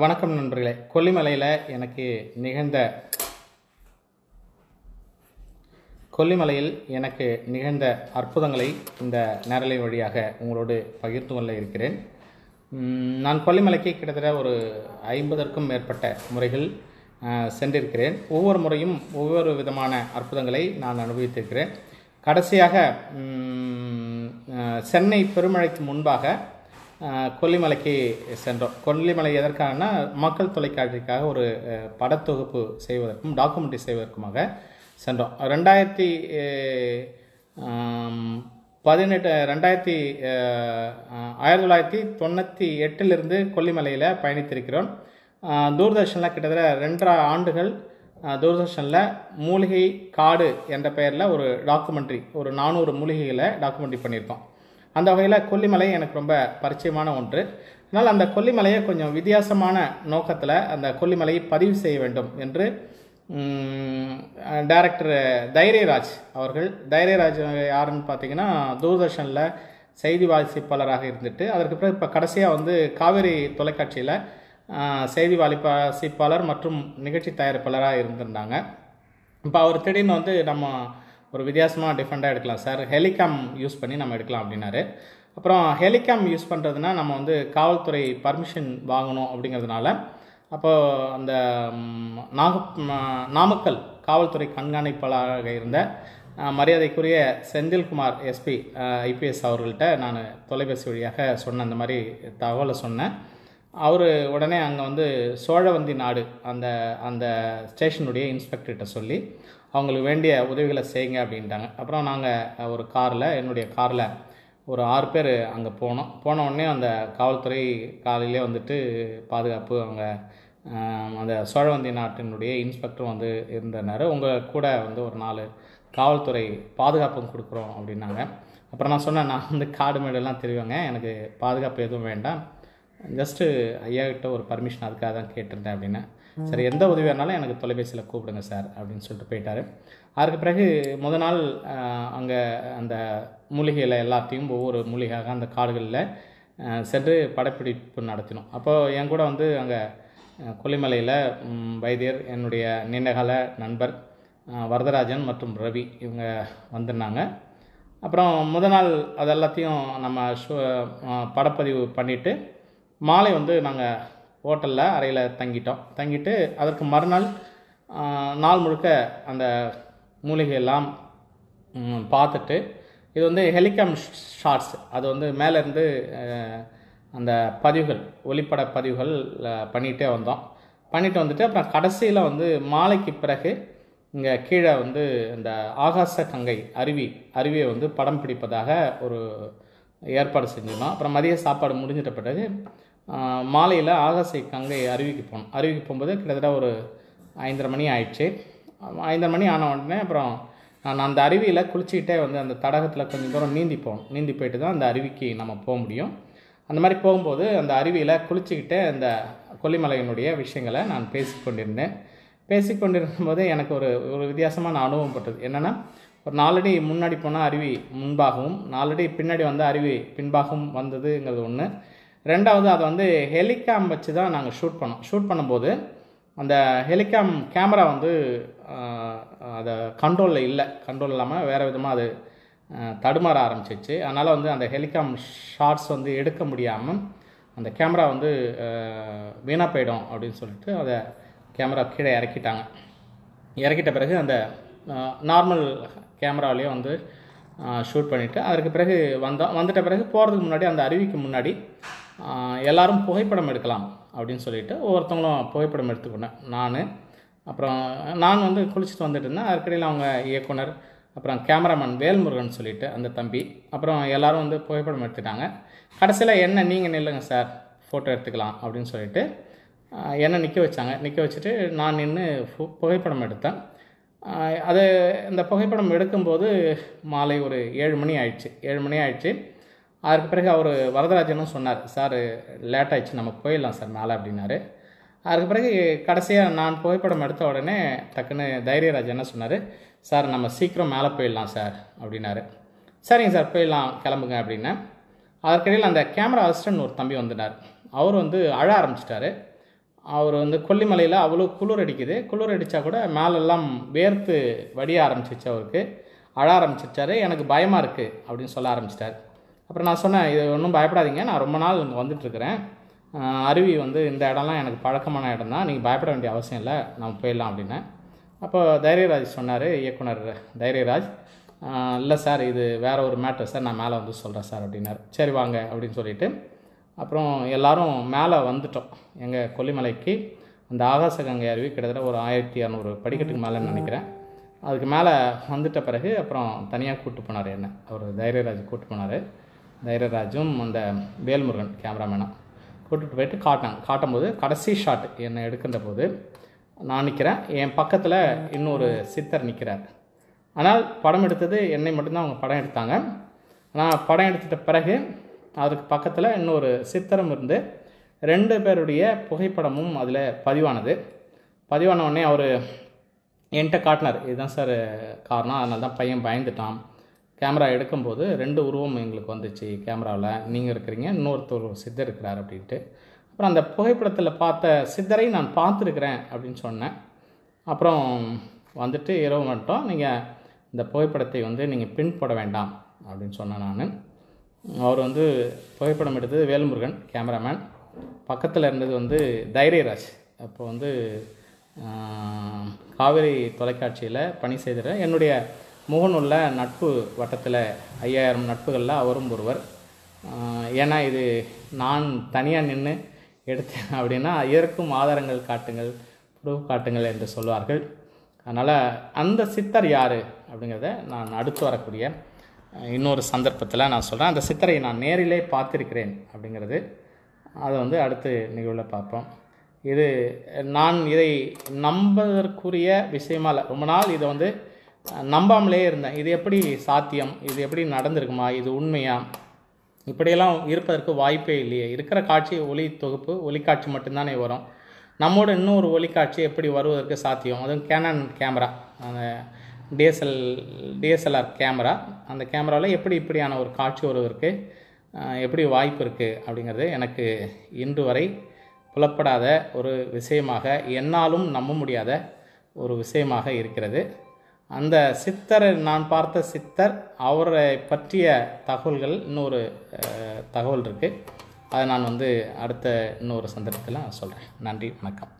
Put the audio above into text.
வணக்கம் நண்பர்களே கொல்லிமலையில் எனக்கு நிகழ்ந்த கொல்லிமலையில் எனக்கு நிகழ்ந்த அற்புதங்களை இந்த நேரலை வழியாக உங்களோடு பகிர்ந்து கொள்ள இருக்கிறேன் நான் கொல்லிமலைக்கு கிட்டத்தட்ட ஒரு ஐம்பதற்கும் மேற்பட்ட முறைகள் சென்றிருக்கிறேன் ஒவ்வொரு முறையும் ஒவ்வொரு விதமான அற்புதங்களை நான் அனுபவித்திருக்கிறேன் கடைசியாக சென்னை பெருமழைக்கு முன்பாக கொல்லிமலைக்கு சென்றோம் கொல்லிமலை எதற்காகனா மக்கள் தொலைக்காட்சிக்காக ஒரு படத்தொகுப்பு செய்வதற்கும் டாக்குமெண்ட்ரி செய்வதற்குமாக சென்றோம் ரெண்டாயிரத்தி பதினெட்டு ரெண்டாயிரத்தி ஆயிரத்தி தொள்ளாயிரத்தி தொண்ணூற்றி எட்டிலிருந்து கொல்லிமலையில் பயணித்திருக்கிறோம் தூர்தர்ஷனில் கிட்டத்தட்ட ரெண்டரை ஆண்டுகள் தூர்தர்ஷனில் மூலிகை காடு என்ற பெயரில் ஒரு டாக்குமெண்ட்ரி ஒரு நானூறு மூலிகைகளை டாக்குமெண்ட்ரி பண்ணியிருக்கோம் அந்த வகையில் கொல்லிமலை எனக்கு ரொம்ப பரிச்சயமான ஒன்று அதனால் அந்த கொல்லிமலையை கொஞ்சம் வித்தியாசமான நோக்கத்தில் அந்த கொல்லிமலையை பதிவு செய்ய வேண்டும் என்று டைரக்டர் தைரியராஜ் அவர்கள் தைரியராஜ் யாருன்னு பார்த்தீங்கன்னா தூர்தர்ஷனில் செய்தி வாசிப்பாளராக இருந்துட்டு அதற்கு பிறகு இப்போ கடைசியாக வந்து காவேரி தொலைக்காட்சியில் செய்தி வாசிப்பாளர் மற்றும் நிகழ்ச்சி தயாரிப்பாளராக இருந்திருந்தாங்க இப்போ அவர் திடீர்னு வந்து நம்ம ஒரு வித்தியாசமாக டிஃப்ரெண்ட்டாக எடுக்கலாம் சார் ஹெலிகாம் யூஸ் பண்ணி நம்ம எடுக்கலாம் அப்படின்னாரு அப்புறம் ஹெலிகாம் யூஸ் பண்ணுறதுனா நம்ம வந்து காவல்துறை பர்மிஷன் வாங்கணும் அப்படிங்கிறதுனால அப்போது அந்த நாக நாமக்கல் காவல்துறை கண்காணிப்பாளராக இருந்த மரியாதைக்குரிய செந்தில்குமார் எஸ்பி ஐபிஎஸ் அவர்கள்ட்ட நான் தொலைபேசி வழியாக சொன்ன அந்த மாதிரி தகவலை சொன்னேன் அவர் உடனே அங்கே வந்து சோழவந்தி நாடு அந்த அந்த ஸ்டேஷனுடைய இன்ஸ்பெக்டர்கிட்ட சொல்லி அவங்களுக்கு வேண்டிய உதவிகளை செய்யுங்க அப்படின்ட்டாங்க அப்புறம் நாங்கள் ஒரு காரில் என்னுடைய காரில் ஒரு ஆறு பேர் அங்கே போனோம் போன உடனே அந்த காவல்துறை காலையிலே வந்துட்டு பாதுகாப்பு அவங்க அந்த சோழவந்தி நாட்டினுடைய இன்ஸ்பெக்டர் வந்து இருந்தனர் உங்கள் கூட வந்து ஒரு நாலு காவல்துறை பாதுகாப்பும் கொடுக்குறோம் அப்படின்னாங்க அப்புறம் நான் சொன்னேன் நான் வந்து காடு மேடெல்லாம் தெரியுவேங்க எனக்கு பாதுகாப்பு எதுவும் வேண்டாம் ஜஸ்ட்டு ஐயா கிட்ட ஒரு பர்மிஷன் அதுக்காக தான் கேட்டிருந்தேன் அப்படின்னு சரி எந்த உதவியாக இருந்தாலும் எனக்கு தொலைபேசியில் கூப்பிடுங்க சார் அப்படின்னு சொல்லிட்டு போயிட்டார் அதுக்கு பிறகு முத நாள் அங்கே அந்த மூலிகையில் எல்லாத்தையும் ஒவ்வொரு மூலிகையாக அந்த காடுகளில் சென்று படப்பிடிப்பு நடத்தினோம் அப்போது என் கூட வந்து அங்கே கொல்லிமலையில் வைத்தியர் என்னுடைய நீண்டகால நண்பர் வரதராஜன் மற்றும் ரவி இவங்க வந்திருந்தாங்க அப்புறம் முத நாள் அதெல்லாத்தையும் நம்ம ஷோ படப்பதிவு பண்ணிவிட்டு மாலை வந்து நாங்கள் ஹோட்டலில் அறையில் தங்கிட்டோம் தங்கிட்டு அதற்கு மறுநாள் நாள் முழுக்க அந்த மூலிகையெல்லாம் பார்த்துட்டு இது வந்து ஹெலிகாம் ஷார்ட்ஸ் அது வந்து மேலேருந்து அந்த பதிவுகள் ஒளிப்பட பதிவுகள் பண்ணிகிட்டே வந்தோம் பண்ணிட்டு வந்துட்டு அப்புறம் கடைசியில் வந்து மாலைக்கு பிறகு இங்கே கீழே வந்து இந்த ஆகாச கங்கை அருவி அருவியை வந்து படம் பிடிப்பதாக ஒரு ஏற்பாடு செஞ்சிருந்தோம் அப்புறம் மதிய சாப்பாடு முடிஞ்சிட்ட பிறகு மாலையில் ஆகாசி கங்கை அருவிக்கு போனோம் அருவிக்கு போகும்போது கிட்டத்தட்ட ஒரு ஐந்தரை மணி ஆயிடுச்சு ஐந்தரை மணி ஆன உடனே அப்புறம் நான் அந்த அருவியில் குளிச்சுக்கிட்டே வந்து அந்த தடகத்தில் கொஞ்சம் தூரம் நீந்தி போகணும் நீந்தி போயிட்டு தான் அந்த அருவிக்கு நம்ம போக முடியும் அந்த மாதிரி போகும்போது அந்த அருவியில் குளிச்சுக்கிட்டே அந்த கொல்லிமலையினுடைய விஷயங்களை நான் பேசிக்கொண்டிருந்தேன் பேசிக்கொண்டிருக்கும் போது எனக்கு ஒரு ஒரு வித்தியாசமான அனுபவம் பட்டது என்னென்னா ஒரு நாலடி முன்னாடி போனால் அருவி முன்பாகவும் நாலடி பின்னாடி வந்தால் அருவி பின்பாகவும் வந்ததுங்கிறது ஒன்று ரெண்டாவது அதை வந்து ஹெலிகாம் வச்சு தான் நாங்கள் ஷூட் பண்ணோம் ஷூட் பண்ணும்போது அந்த ஹெலிகாம் கேமரா வந்து அதை கண்ட்ரோலில் இல்லை கண்ட்ரோல் இல்லாமல் வேறு விதமாக அது தடுமாற ஆரம்பிச்சிச்சு அதனால் வந்து அந்த ஹெலிகாம் ஷார்ட்ஸ் வந்து எடுக்க முடியாமல் அந்த கேமரா வந்து வீணாக போயிடும் அப்படின்னு சொல்லிட்டு அதை கேமரா கீழே இறக்கிட்டாங்க இறக்கிட்ட பிறகு அந்த நார்மல் கேமராவிலேயே வந்து ஷூட் பண்ணிவிட்டு அதற்கு பிறகு வந்தோம் வந்துட்ட பிறகு போகிறதுக்கு முன்னாடி அந்த அருவிக்கு முன்னாடி எல்லாரும் புகைப்படம் எடுக்கலாம் அப்படின்னு சொல்லிட்டு ஒவ்வொருத்தவங்களும் புகைப்படம் எடுத்துக்கொண்டேன் நான் அப்புறம் நான் வந்து குளிச்சுட்டு வந்துட்டு இருந்தேன் அதுக்கடையில் அவங்க இயக்குனர் அப்புறம் கேமராமேன் வேல்முருகன் சொல்லிட்டு அந்த தம்பி அப்புறம் எல்லோரும் வந்து புகைப்படம் எடுத்துட்டாங்க கடைசியில் என்ன நீங்கள் நில்லுங்க சார் ஃபோட்டோ எடுத்துக்கலாம் அப்படின்னு சொல்லிட்டு என்னை நிற்க வச்சாங்க நிற்க வச்சுட்டு நான் நின்று புகைப்படம் எடுத்தேன் அது இந்த புகைப்படம் எடுக்கும்போது மாலை ஒரு ஏழு மணி ஆயிடுச்சு ஏழு மணி ஆயிடுச்சு அதற்கு பிறகு அவர் வரதராஜனும் சொன்னார் சார் லேட் ஆயிடுச்சு நம்ம போயிடலாம் சார் மேலே அப்படின்னாரு அதுக்கு பிறகு கடைசியாக நான் புகைப்படம் எடுத்த உடனே டக்குன்னு தைரியராஜ் என்ன சொன்னார் சார் நம்ம சீக்கிரம் மேலே போயிடலாம் சார் அப்படின்னாரு சரிங்க சார் போயிடலாம் கிளம்புங்க அப்படின்னேன் அதற்கிடையில் அந்த கேமரா அசிஸ்டன்ட் ஒரு தம்பி வந்துட்டார் அவர் வந்து அழ ஆரம்பிச்சிட்டாரு அவர் வந்து கொல்லிமலையில் அவ்வளோ குளிர் அடிக்குது குளிர் அடித்தா கூட மேலெல்லாம் வேர்த்து வடிய ஆரம்பிச்சிச்சு அவருக்கு அழ ஆரம்பிச்சிட்டாரு எனக்கு பயமாக இருக்குது அப்படின்னு சொல்ல ஆரம்பிச்சிட்டார் அப்புறம் நான் சொன்னேன் இது ஒன்றும் பயப்படாதீங்க நான் ரொம்ப நாள் இங்கே வந்துட்டுருக்கிறேன் அருவி வந்து இந்த இடம்லாம் எனக்கு பழக்கமான இடம் தான் நீங்கள் பயப்பட வேண்டிய அவசியம் இல்லை நம்ம போயிடலாம் அப்படின்னேன் அப்போ தைரியராஜ் சொன்னார் இயக்குனர் தைரியராஜ் இல்லை சார் இது வேறு ஒரு மேட்டர் சார் நான் மேலே வந்து சொல்கிறேன் சார் அப்படின்னார் சரி வாங்க அப்படின்னு சொல்லிவிட்டு அப்புறம் எல்லோரும் மேலே வந்துட்டோம் எங்கள் கொல்லிமலைக்கு அந்த ஆகாசகங்கை அருவி கிட்டத்தட்ட ஒரு ஆயிரத்தி இரநூறு படிக்கட்டுக்கு மேலேன்னு நினைக்கிறேன் அதுக்கு மேலே வந்துட்ட பிறகு அப்புறம் தனியாக கூப்பிட்டு போனார் என்ன அவர் தைரியராஜ் கூப்பிட்டு போனார் தைரராஜும் அந்த வேல்முருகன் கேமராமேனாக கூட்டிகிட்டு போயிட்டு காட்டினாங்க காட்டும் போது கடைசி ஷாட் என்னை எடுக்கின்ற போது நான் நிற்கிறேன் என் பக்கத்தில் இன்னொரு சித்தர் நிற்கிறார் ஆனால் படம் எடுத்தது என்னை மட்டும்தான் அவங்க படம் எடுத்தாங்க ஆனால் படம் எடுத்துட்ட பிறகு அதுக்கு பக்கத்தில் இன்னொரு சித்தரம் இருந்து ரெண்டு பேருடைய புகைப்படமும் அதில் பதிவானது பதிவான உடனே அவர் என்கிட்ட காட்டினார் இதுதான் சார் காரணம் அதனால தான் பையன் பயந்துட்டான் கேமரா எடுக்கும்போது ரெண்டு உருவம் எங்களுக்கு வந்துச்சு கேமராவில் நீங்கள் இருக்கிறீங்க இன்னொருத்தர் சித்தர் இருக்கிறார் அப்படின்ட்டு அப்புறம் அந்த புகைப்படத்தில் பார்த்த சித்தரை நான் பார்த்துருக்குறேன் அப்படின்னு சொன்னேன் அப்புறம் வந்துட்டு இரவு மட்டும் நீங்கள் இந்த புகைப்படத்தை வந்து நீங்கள் பின் போட வேண்டாம் அப்படின்னு சொன்னேன் நான் அவர் வந்து புகைப்படம் எடுத்தது வேல்முருகன் கேமராமேன் பக்கத்தில் இருந்தது வந்து தைரியராஜ் அப்போ வந்து காவிரி தொலைக்காட்சியில் பணி செய்திட என்னுடைய முகநூலில் நட்பு வட்டத்தில் ஐயாயிரம் நட்புகளில் அவரும் ஒருவர் ஏன்னா இது நான் தனியாக நின்று எடுத்தேன் அப்படின்னா இதற்கும் ஆதாரங்கள் காட்டுங்கள் ப்ரூஃப் காட்டுங்கள் என்று சொல்வார்கள் அதனால் அந்த சித்தர் யார் அப்படிங்கிறத நான் அடுத்து வரக்கூடிய இன்னொரு சந்தர்ப்பத்தில் நான் சொல்கிறேன் அந்த சித்தரை நான் நேரிலே பார்த்துருக்கிறேன் அப்படிங்கிறது அதை வந்து அடுத்து நிகழ்வில் பார்ப்போம் இது நான் இதை நம்பதற்குரிய விஷயமா இல்லை ரொம்ப நாள் இதை வந்து நம்பாமலே இருந்தேன் இது எப்படி சாத்தியம் இது எப்படி நடந்திருக்குமா இது உண்மையா இப்படியெல்லாம் இருப்பதற்கு வாய்ப்பே இல்லையே இருக்கிற காட்சி ஒளி தொகுப்பு ஒளிக்காட்சி மட்டும்தானே வரும் நம்மோட இன்னொரு ஒளிக்காட்சி எப்படி வருவதற்கு சாத்தியம் அதுவும் கேனன் கேமரா அந்த டிஎஸ்எல் டிஎஸ்எல்ஆர் கேமரா அந்த கேமராவில் எப்படி இப்படியான ஒரு காட்சி வருவதற்கு எப்படி வாய்ப்பு இருக்குது அப்படிங்கிறது எனக்கு இன்று வரை புலப்படாத ஒரு விஷயமாக என்னாலும் நம்ப முடியாத ஒரு விஷயமாக இருக்கிறது அந்த சித்தர் நான் பார்த்த சித்தர் அவரை பற்றிய தகவல்கள் இன்னொரு தகவல் இருக்குது அதை நான் வந்து அடுத்த இன்னொரு சந்தர்ப்பத்தில் சொல்கிறேன் நன்றி வணக்கம்